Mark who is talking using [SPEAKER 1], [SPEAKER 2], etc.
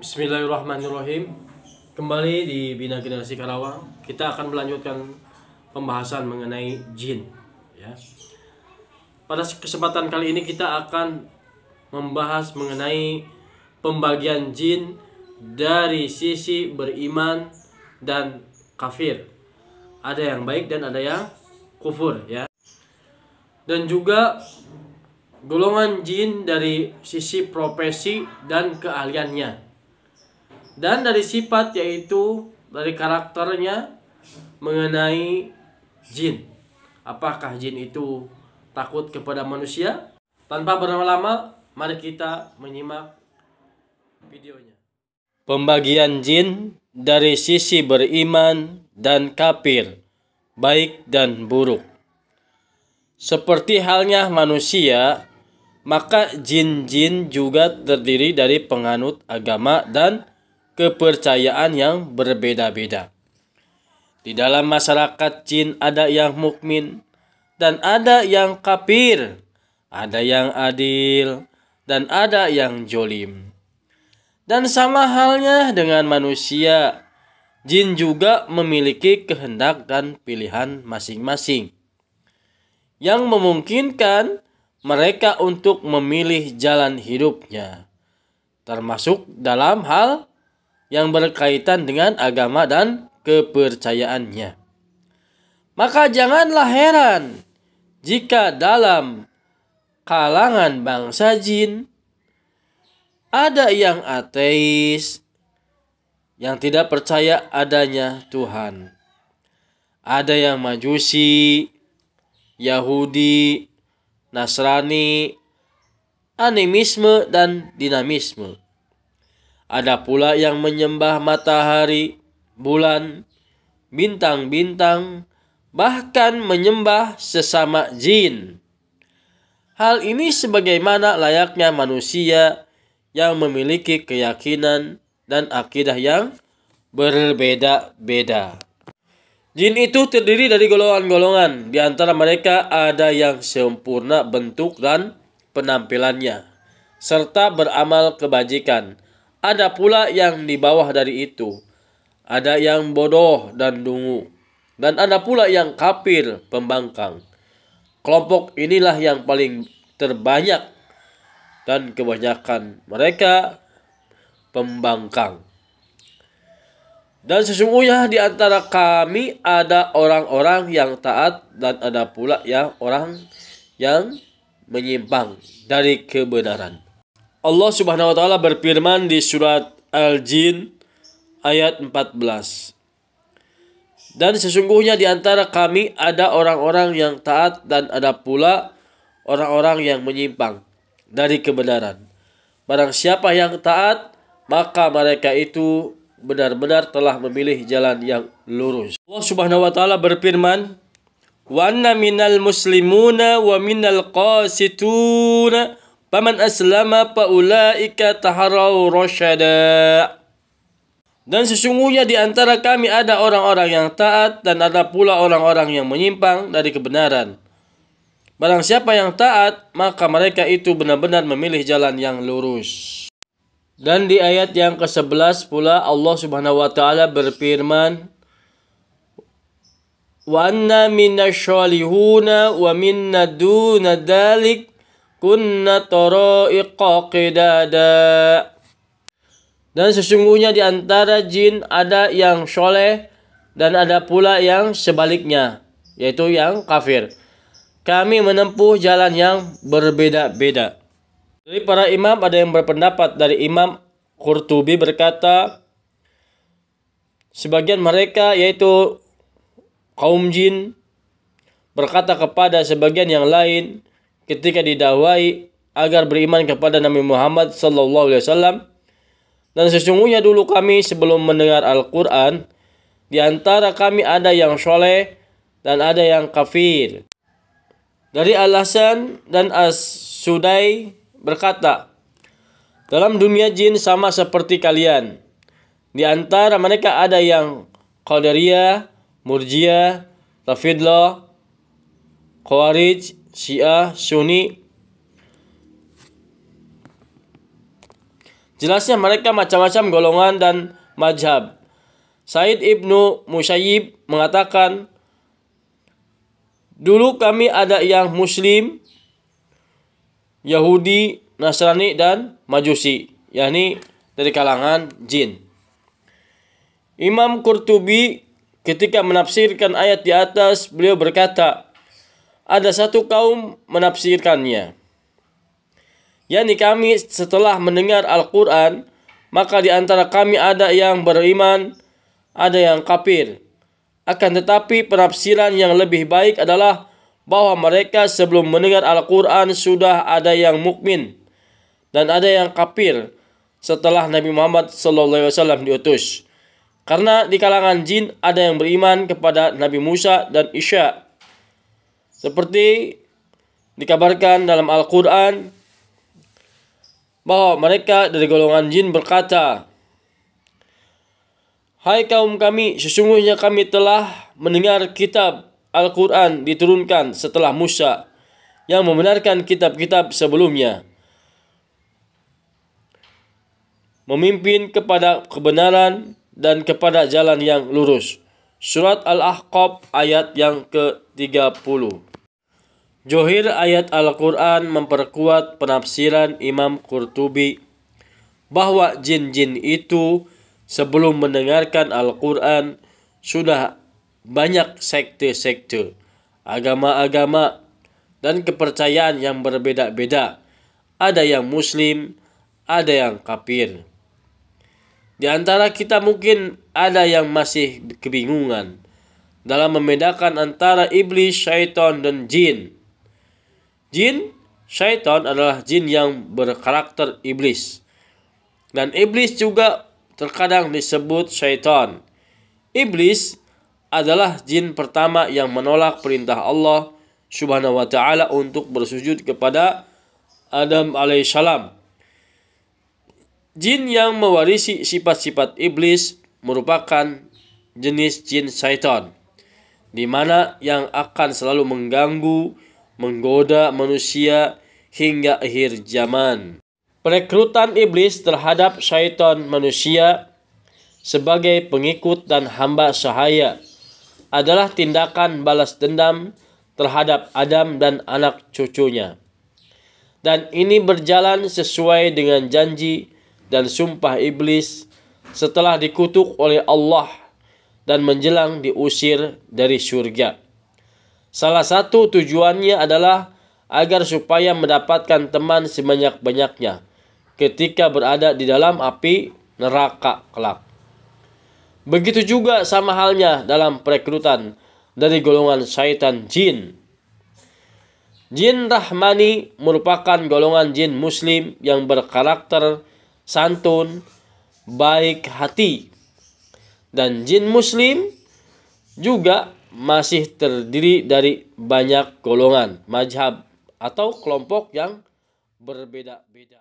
[SPEAKER 1] Bismillahirrahmanirrahim. Kembali di Bina Generasi Karawang, kita akan melanjutkan pembahasan mengenai jin, ya. Pada kesempatan kali ini kita akan membahas mengenai pembagian jin dari sisi beriman dan kafir. Ada yang baik dan ada yang kufur, ya. Dan juga golongan jin dari sisi profesi dan keahliannya dan dari sifat yaitu dari karakternya mengenai jin. Apakah jin itu takut kepada manusia? Tanpa berlama-lama, mari kita menyimak videonya. Pembagian jin dari sisi beriman dan kafir, baik dan buruk. Seperti halnya manusia, maka jin-jin juga terdiri dari penganut agama dan kepercayaan yang berbeda-beda. Di dalam masyarakat jin ada yang mukmin dan ada yang kafir, ada yang adil dan ada yang jolim. Dan sama halnya dengan manusia, jin juga memiliki kehendak dan pilihan masing-masing yang memungkinkan mereka untuk memilih jalan hidupnya, termasuk dalam hal yang berkaitan dengan agama dan kepercayaannya. Maka janganlah heran jika dalam kalangan bangsa jin ada yang ateis yang tidak percaya adanya Tuhan. Ada yang Majusi, Yahudi, Nasrani, animisme dan dinamisme. Ada pula yang menyembah matahari, bulan, bintang-bintang, bahkan menyembah sesama jin. Hal ini sebagaimana layaknya manusia yang memiliki keyakinan dan akidah yang berbeda-beda. Jin itu terdiri dari golongan-golongan. Di antara mereka ada yang sempurna bentuk dan penampilannya serta beramal kebajikan ada pula yang di bawah dari itu. Ada yang bodoh dan dungu. Dan ada pula yang kapir pembangkang. Kelompok inilah yang paling terbanyak dan kebanyakan mereka pembangkang. Dan sesungguhnya di antara kami ada orang-orang yang taat dan ada pula yang orang yang menyimpang dari kebenaran. Allah Subhanahu wa taala berfirman di surat Al-Jin ayat 14. Dan sesungguhnya di antara kami ada orang-orang yang taat dan ada pula orang-orang yang menyimpang dari kebenaran. Barang siapa yang taat, maka mereka itu benar-benar telah memilih jalan yang lurus. Allah Subhanahu wa taala berfirman, "Wa anna minal muslimuna wa minal qasituna" Paman aslama faulaika taharau rasyada. Dan sesungguhnya di antara kami ada orang-orang yang taat dan ada pula orang-orang yang menyimpang dari kebenaran. Barang siapa yang taat, maka mereka itu benar-benar memilih jalan yang lurus. Dan di ayat yang ke-11 pula Allah Subhanahu wa taala berfirman, "Wa anna minasyalihuna wa minna duna dalik kunna toroiqa qidada. Dan sesungguhnya di antara jin ada yang soleh dan ada pula yang sebaliknya, yaitu yang kafir. Kami menempuh jalan yang berbeda-beda. Jadi para imam ada yang berpendapat dari Imam Qurtubi berkata, sebagian mereka yaitu kaum jin berkata kepada sebagian yang lain, ketika didawai agar beriman kepada Nabi Muhammad sallallahu alaihi wasallam dan sesungguhnya dulu kami sebelum mendengar Al-Qur'an di antara kami ada yang soleh dan ada yang kafir. Dari Al-Hasan dan As-Sudai berkata, Dalam dunia jin sama seperti kalian. Di antara mereka ada yang Qadariyah, Murjiyah, Rafidlah, Khawarij, Syiah, Sunni. Jelasnya mereka macam-macam golongan dan majhab. Said Ibnu Musayyib mengatakan, Dulu kami ada yang Muslim, Yahudi, Nasrani, dan Majusi. yakni dari kalangan jin. Imam Qurtubi ketika menafsirkan ayat di atas, beliau berkata, ada satu kaum menafsirkannya. Yani kami setelah mendengar Al-Quran, maka di antara kami ada yang beriman, ada yang kafir. Akan tetapi penafsiran yang lebih baik adalah bahwa mereka sebelum mendengar Al-Quran sudah ada yang mukmin dan ada yang kafir setelah Nabi Muhammad SAW diutus. Karena di kalangan jin ada yang beriman kepada Nabi Musa dan Isya seperti dikabarkan dalam Al-Quran bahwa mereka dari golongan jin berkata, Hai kaum kami, sesungguhnya kami telah mendengar kitab Al-Quran diturunkan setelah Musa yang membenarkan kitab-kitab sebelumnya. Memimpin kepada kebenaran dan kepada jalan yang lurus. Surat Al-Ahqaf ayat yang ke-30. Johir ayat Al-Quran memperkuat penafsiran Imam Qurtubi bahwa jin-jin itu sebelum mendengarkan Al-Quran sudah banyak sekte-sekte, agama-agama, dan kepercayaan yang berbeda-beda. Ada yang muslim, ada yang kafir. Di antara kita mungkin ada yang masih kebingungan dalam membedakan antara iblis, syaitan, dan jin Jin syaitan adalah jin yang berkarakter iblis. Dan iblis juga terkadang disebut syaitan. Iblis adalah jin pertama yang menolak perintah Allah Subhanahu wa taala untuk bersujud kepada Adam alaihissalam. Jin yang mewarisi sifat-sifat iblis merupakan jenis jin syaitan, di mana yang akan selalu mengganggu menggoda manusia hingga akhir zaman. Perekrutan iblis terhadap syaitan manusia sebagai pengikut dan hamba sahaya adalah tindakan balas dendam terhadap Adam dan anak cucunya. Dan ini berjalan sesuai dengan janji dan sumpah iblis setelah dikutuk oleh Allah dan menjelang diusir dari surga. Salah satu tujuannya adalah agar supaya mendapatkan teman sebanyak-banyaknya ketika berada di dalam api neraka kelak. Begitu juga sama halnya dalam perekrutan dari golongan syaitan jin. Jin Rahmani merupakan golongan jin muslim yang berkarakter santun, baik hati. Dan jin muslim juga masih terdiri dari banyak golongan, majhab, atau kelompok yang berbeda-beda.